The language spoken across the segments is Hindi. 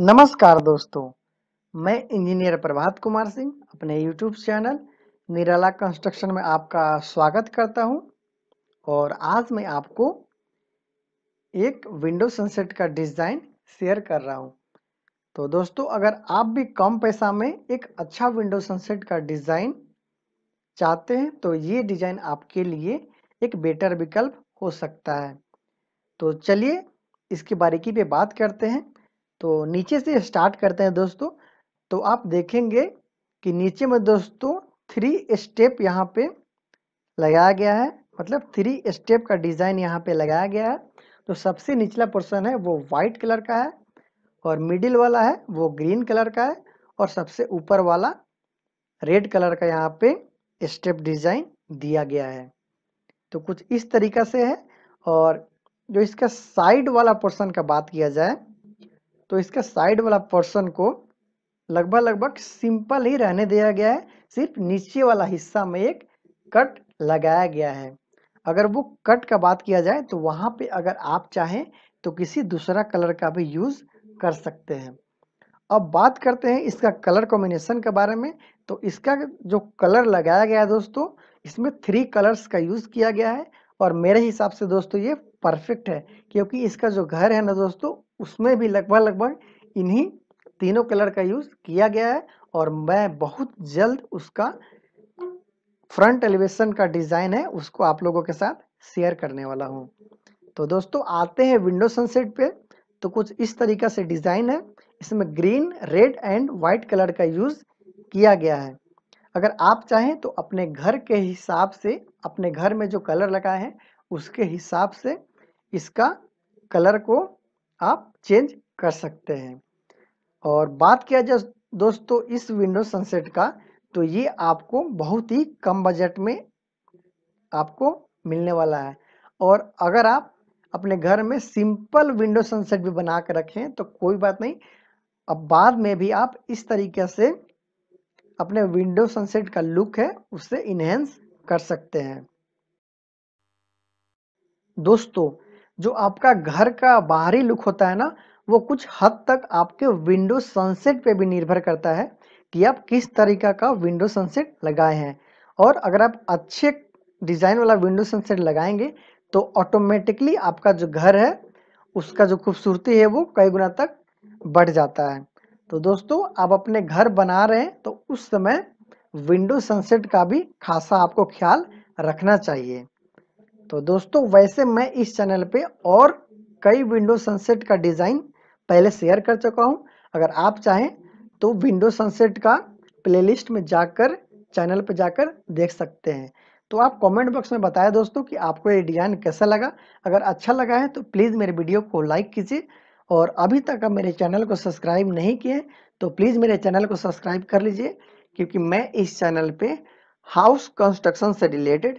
नमस्कार दोस्तों मैं इंजीनियर प्रभात कुमार सिंह अपने यूट्यूब चैनल निराला कंस्ट्रक्शन में आपका स्वागत करता हूं और आज मैं आपको एक विंडो सनसेट का डिज़ाइन शेयर कर रहा हूं तो दोस्तों अगर आप भी कम पैसा में एक अच्छा विंडो सनसेट का डिज़ाइन चाहते हैं तो ये डिज़ाइन आपके लिए एक बेटर विकल्प हो सकता है तो चलिए इसकी बारीकी पे बात करते हैं तो नीचे से स्टार्ट करते हैं दोस्तों तो आप देखेंगे कि नीचे में दोस्तों थ्री स्टेप यहाँ पे लगाया गया है मतलब थ्री स्टेप का डिज़ाइन यहाँ पे लगाया गया है तो सबसे निचला पोर्सन है वो वाइट कलर का है और मिडिल वाला है वो ग्रीन कलर का है और सबसे ऊपर वाला रेड कलर का यहाँ पे स्टेप डिज़ाइन दिया गया है तो कुछ इस तरीका से है और जो इसका साइड वाला पोर्सन का बात किया जाए तो इसका साइड वाला पोर्सन को लगभग लगभग सिंपल ही रहने दिया गया है सिर्फ नीचे वाला हिस्सा में एक कट लगाया गया है अगर वो कट का बात किया जाए तो वहाँ पे अगर आप चाहें तो किसी दूसरा कलर का भी यूज़ कर सकते हैं अब बात करते हैं इसका कलर कॉम्बिनेशन के बारे में तो इसका जो कलर लगाया गया है दोस्तों इसमें थ्री कलर्स का यूज़ किया गया है और मेरे हिसाब से दोस्तों ये परफेक्ट है क्योंकि इसका जो घर है ना दोस्तों उसमें भी लगभग लगभग इन्हीं तीनों कलर का यूज़ किया गया है और मैं बहुत जल्द उसका फ्रंट एलिवेशन का डिज़ाइन है उसको आप लोगों के साथ शेयर करने वाला हूँ तो दोस्तों आते हैं विंडो सनसेट पे तो कुछ इस तरीका से डिज़ाइन है इसमें green red and white colour का यूज़ किया गया है अगर आप चाहें तो अपने घर के हिसाब से अपने घर में जो कलर लगा है उसके हिसाब से इसका कलर को आप चेंज कर सकते हैं और बात किया जाए दोस्तों इस विंडो सनसेट का तो ये आपको बहुत ही कम बजट में आपको मिलने वाला है और अगर आप अपने घर में सिंपल विंडो सनसेट भी बना कर रखें तो कोई बात नहीं अब बाद में भी आप इस तरीके से अपने विंडो सनसेट का लुक है उससे इन्हेंस कर सकते हैं दोस्तों जो आपका घर का बाहरी लुक होता है ना वो कुछ हद तक आपके विंडो सनसेट पे भी निर्भर करता है कि आप किस तरीका का विंडो सनसेट लगाए हैं और अगर आप अच्छे डिज़ाइन वाला विंडो सनसेट लगाएंगे तो ऑटोमेटिकली आपका जो घर है उसका जो खूबसूरती है वो कई गुना तक बढ़ जाता है तो दोस्तों आप अपने घर बना रहे हैं तो उस समय विंडो सनसेट का भी खासा आपको ख्याल रखना चाहिए तो दोस्तों वैसे मैं इस चैनल पे और कई विंडो सनसेट का डिज़ाइन पहले शेयर कर चुका हूँ अगर आप चाहें तो विंडो सनसेट का प्लेलिस्ट में जाकर चैनल पे जाकर देख सकते हैं तो आप कमेंट बॉक्स में बताएं दोस्तों कि आपको ये डिज़ाइन कैसा लगा अगर अच्छा लगा है तो प्लीज़ मेरे वीडियो को लाइक कीजिए और अभी तक आप मेरे चैनल को सब्सक्राइब नहीं किए तो प्लीज़ मेरे चैनल को सब्सक्राइब कर लीजिए क्योंकि मैं इस चैनल पे हाउस कंस्ट्रक्शन से रिलेटेड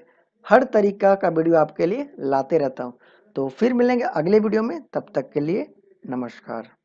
हर तरीका का वीडियो आपके लिए लाते रहता हूँ तो फिर मिलेंगे अगले वीडियो में तब तक के लिए नमस्कार